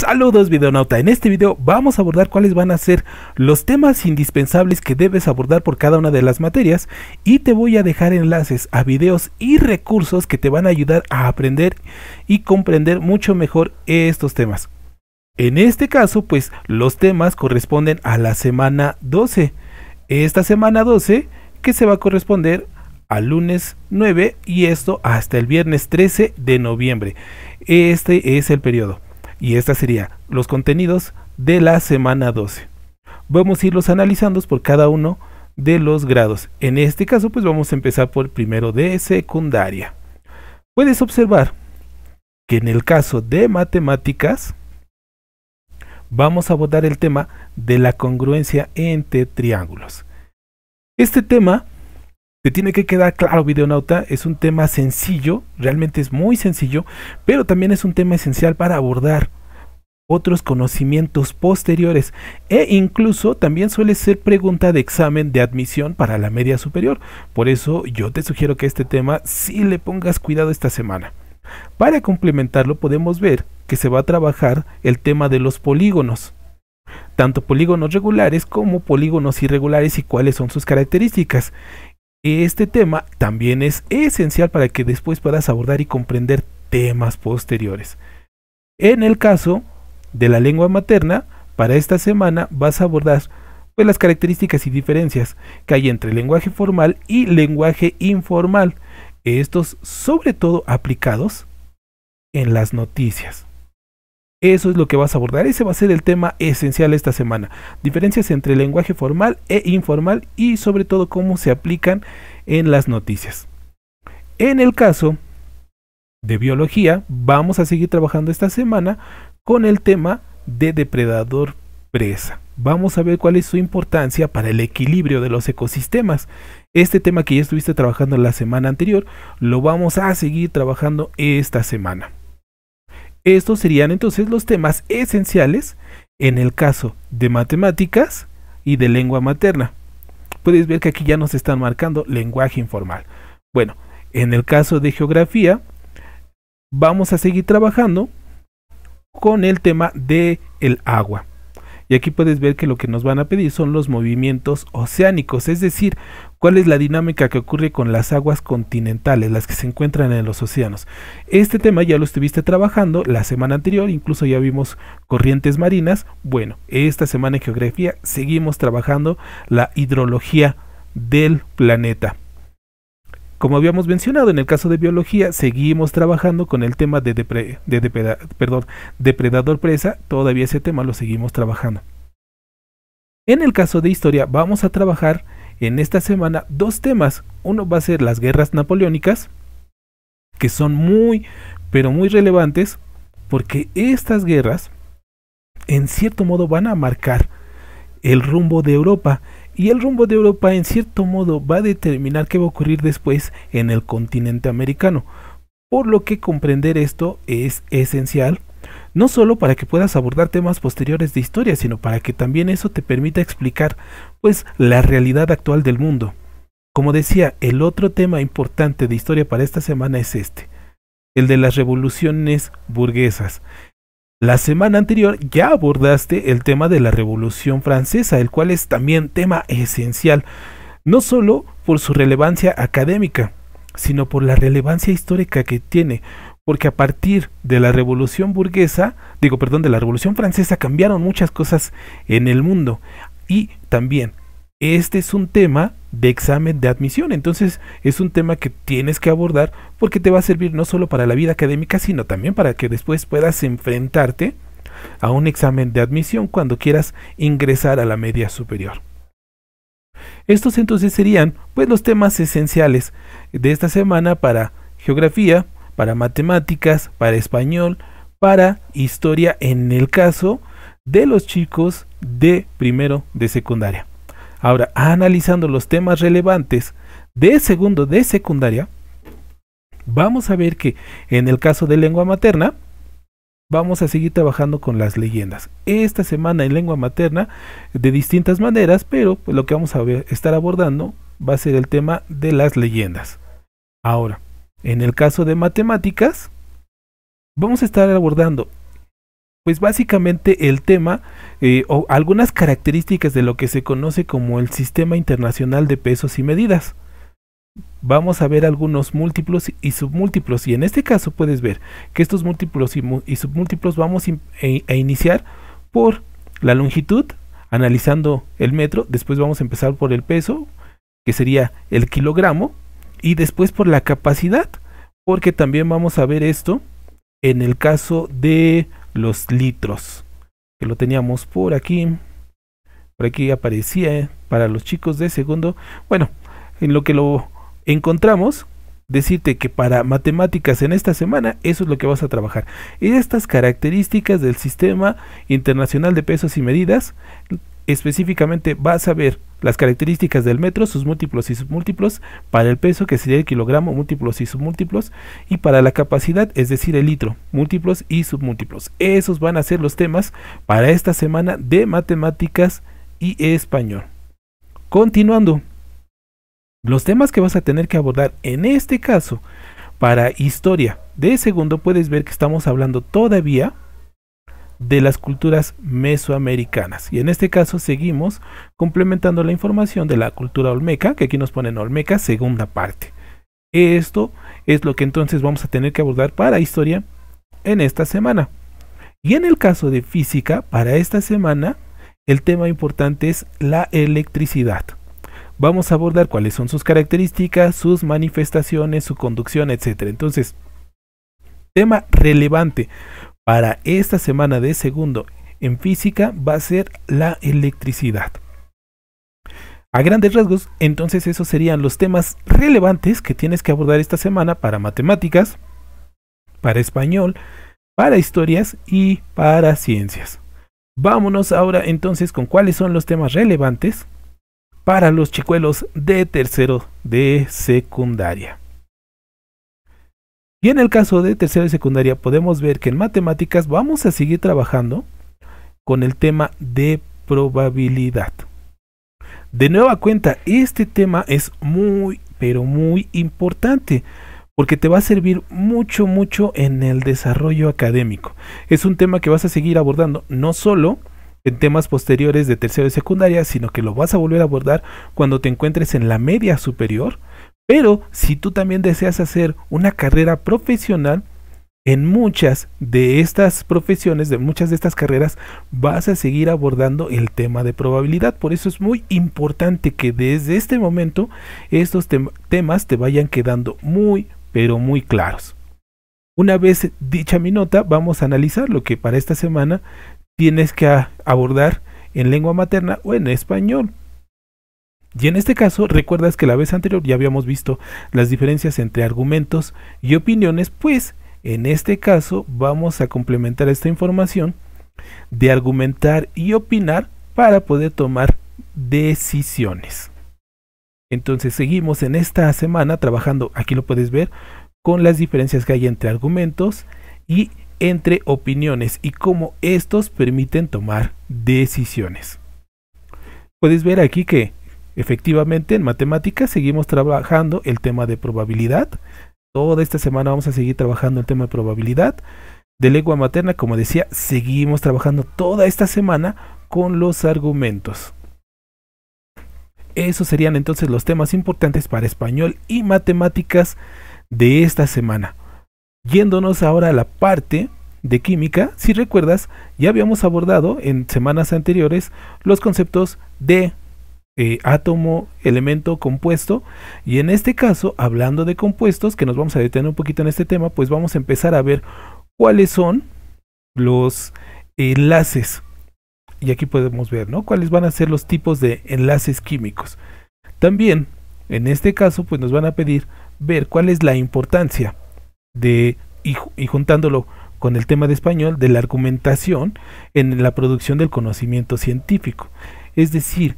Saludos videonauta, en este video vamos a abordar cuáles van a ser los temas indispensables que debes abordar por cada una de las materias y te voy a dejar enlaces a videos y recursos que te van a ayudar a aprender y comprender mucho mejor estos temas. En este caso pues los temas corresponden a la semana 12, esta semana 12 que se va a corresponder al lunes 9 y esto hasta el viernes 13 de noviembre. Este es el periodo y esta sería los contenidos de la semana 12. Vamos a irlos analizando por cada uno de los grados. En este caso, pues vamos a empezar por el primero de secundaria. Puedes observar que en el caso de matemáticas, vamos a abordar el tema de la congruencia entre triángulos. Este tema te tiene que quedar claro, videonauta, es un tema sencillo, realmente es muy sencillo, pero también es un tema esencial para abordar otros conocimientos posteriores e incluso también suele ser pregunta de examen de admisión para la media superior. Por eso yo te sugiero que este tema sí le pongas cuidado esta semana. Para complementarlo podemos ver que se va a trabajar el tema de los polígonos, tanto polígonos regulares como polígonos irregulares y cuáles son sus características. Este tema también es esencial para que después puedas abordar y comprender temas posteriores. En el caso de la lengua materna, para esta semana vas a abordar pues, las características y diferencias que hay entre lenguaje formal y lenguaje informal, estos sobre todo aplicados en las noticias. Eso es lo que vas a abordar. Ese va a ser el tema esencial esta semana. Diferencias entre lenguaje formal e informal y sobre todo cómo se aplican en las noticias. En el caso de biología, vamos a seguir trabajando esta semana con el tema de depredador presa. Vamos a ver cuál es su importancia para el equilibrio de los ecosistemas. Este tema que ya estuviste trabajando la semana anterior, lo vamos a seguir trabajando esta semana. Estos serían entonces los temas esenciales en el caso de matemáticas y de lengua materna. Puedes ver que aquí ya nos están marcando lenguaje informal. Bueno, en el caso de geografía, vamos a seguir trabajando con el tema de el agua. Y aquí puedes ver que lo que nos van a pedir son los movimientos oceánicos, es decir, cuál es la dinámica que ocurre con las aguas continentales, las que se encuentran en los océanos. Este tema ya lo estuviste trabajando la semana anterior, incluso ya vimos corrientes marinas. Bueno, esta semana en geografía seguimos trabajando la hidrología del planeta. Como habíamos mencionado en el caso de biología, seguimos trabajando con el tema de, depredador presa, todavía ese tema lo seguimos trabajando. En el caso de historia vamos a trabajar en esta semana dos temas. Uno va a ser las guerras napoleónicas, que son muy, pero muy relevantes, porque estas guerras, en cierto modo, van a marcar el rumbo de Europa y el rumbo de Europa en cierto modo va a determinar qué va a ocurrir después en el continente americano, por lo que comprender esto es esencial, no solo para que puedas abordar temas posteriores de historia, sino para que también eso te permita explicar pues la realidad actual del mundo. Como decía, el otro tema importante de historia para esta semana es este, el de las revoluciones burguesas. La semana anterior ya abordaste el tema de la Revolución Francesa, el cual es también tema esencial, no solo por su relevancia académica, sino por la relevancia histórica que tiene, porque a partir de la Revolución burguesa, digo, perdón, de la Revolución Francesa cambiaron muchas cosas en el mundo y también este es un tema de examen de admisión. Entonces es un tema que tienes que abordar porque te va a servir no solo para la vida académica, sino también para que después puedas enfrentarte a un examen de admisión cuando quieras ingresar a la media superior. Estos entonces serían pues los temas esenciales de esta semana para geografía, para matemáticas, para español, para historia en el caso de los chicos de primero de secundaria. Ahora, analizando los temas relevantes de segundo de secundaria, vamos a ver que en el caso de lengua materna, vamos a seguir trabajando con las leyendas. Esta semana en lengua materna, de distintas maneras, pero pues, lo que vamos a estar abordando va a ser el tema de las leyendas. Ahora, en el caso de matemáticas, vamos a estar abordando pues básicamente el tema eh, o algunas características de lo que se conoce como el Sistema Internacional de Pesos y Medidas. Vamos a ver algunos múltiplos y submúltiplos y en este caso puedes ver que estos múltiplos y, submúltiplos vamos e, a iniciar por la longitud, analizando el metro, después vamos a empezar por el peso, que sería el kilogramo, y después por la capacidad, porque también vamos a ver esto en el caso de los litros que lo teníamos por aquí por aquí aparecía eh, para los chicos de segundo bueno en lo que lo encontramos decirte que para matemáticas en esta semana eso es lo que vas a trabajar. Estas características del sistema internacional de pesos y medidas específicamente vas a ver las características del metro, sus múltiplos y submúltiplos, para el peso que sería el kilogramo, múltiplos y submúltiplos, y para la capacidad, es decir, el litro, múltiplos y submúltiplos. Esos van a ser los temas para esta semana de matemáticas y español. Continuando, los temas que vas a tener que abordar en este caso para historia de segundo puedes ver que estamos hablando todavía de las culturas mesoamericanas. Y en este caso seguimos complementando la información de la cultura olmeca, que aquí nos ponen olmeca, segunda parte. Esto es lo que entonces vamos a tener que abordar para historia en esta semana. Y en el caso de física, para esta semana, el tema importante es la electricidad. Vamos a abordar cuáles son sus características, sus manifestaciones, su conducción, etcétera Entonces, tema relevante para esta semana de segundo en física va a ser la electricidad. A grandes rasgos, entonces esos serían los temas relevantes que tienes que abordar esta semana para matemáticas, para español, para historias y para ciencias. Vámonos ahora entonces con cuáles son los temas relevantes para los chicuelos de tercero de secundaria. Y en el caso de tercero y secundaria podemos ver que en matemáticas vamos a seguir trabajando con el tema de probabilidad. De nueva cuenta, este tema es muy, pero muy importante porque te va a servir mucho, mucho en el desarrollo académico. Es un tema que vas a seguir abordando no solo en temas posteriores de tercero y secundaria, sino que lo vas a volver a abordar cuando te encuentres en la media superior pero si tú también deseas hacer una carrera profesional, en muchas de estas profesiones, de muchas de estas carreras, vas a seguir abordando el tema de probabilidad. Por eso es muy importante que desde este momento estos temas te vayan quedando muy, pero muy claros. Una vez dicha mi nota, vamos a analizar lo que para esta semana tienes que abordar en lengua materna o en español. Y en este caso, recuerdas que la vez anterior ya habíamos visto las diferencias entre argumentos y opiniones, pues en este caso vamos a complementar esta información de argumentar y opinar para poder tomar decisiones. Entonces seguimos en esta semana trabajando, aquí lo puedes ver, con las diferencias que hay entre argumentos y entre opiniones y cómo estos permiten tomar decisiones. Puedes ver aquí que Efectivamente, en matemáticas seguimos trabajando el tema de probabilidad. Toda esta semana vamos a seguir trabajando el tema de probabilidad. De lengua materna, como decía, seguimos trabajando toda esta semana con los argumentos. Esos serían entonces los temas importantes para español y matemáticas de esta semana. Yéndonos ahora a la parte de química, si recuerdas, ya habíamos abordado en semanas anteriores los conceptos de eh, átomo, elemento, compuesto. Y en este caso, hablando de compuestos, que nos vamos a detener un poquito en este tema, pues vamos a empezar a ver cuáles son los enlaces. Y aquí podemos ver, ¿no? Cuáles van a ser los tipos de enlaces químicos. También, en este caso, pues nos van a pedir ver cuál es la importancia de, y juntándolo con el tema de español, de la argumentación en la producción del conocimiento científico. Es decir,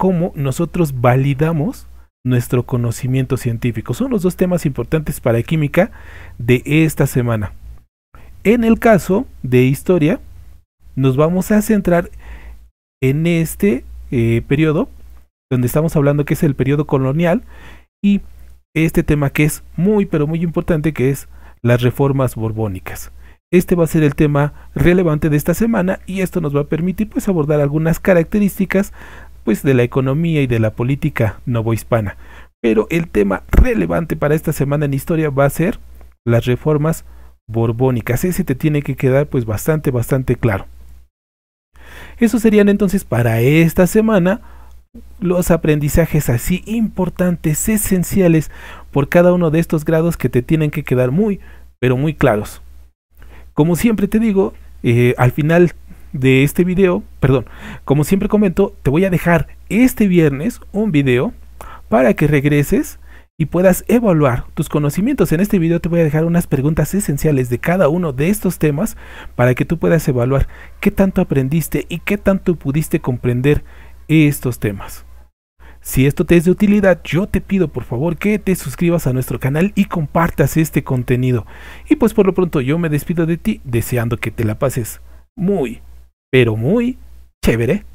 cómo nosotros validamos nuestro conocimiento científico. Son los dos temas importantes para química de esta semana. En el caso de historia, nos vamos a centrar en este eh, periodo, donde estamos hablando que es el periodo colonial, y este tema que es muy, pero muy importante, que es las reformas borbónicas. Este va a ser el tema relevante de esta semana y esto nos va a permitir pues abordar algunas características pues, de la economía y de la política novohispana. Pero el tema relevante para esta semana en historia va a ser las reformas borbónicas. Ese te tiene que quedar pues bastante, bastante claro. Esos serían entonces para esta semana los aprendizajes así importantes, esenciales por cada uno de estos grados que te tienen que quedar muy, pero muy claros. Como siempre te digo, eh, al final de este video, perdón, como siempre comento, te voy a dejar este viernes un video para que regreses y puedas evaluar tus conocimientos. En este video te voy a dejar unas preguntas esenciales de cada uno de estos temas para que tú puedas evaluar qué tanto aprendiste y qué tanto pudiste comprender estos temas. Si esto te es de utilidad, yo te pido por favor que te suscribas a nuestro canal y compartas este contenido. Y pues por lo pronto yo me despido de ti deseando que te la pases muy, pero muy chévere.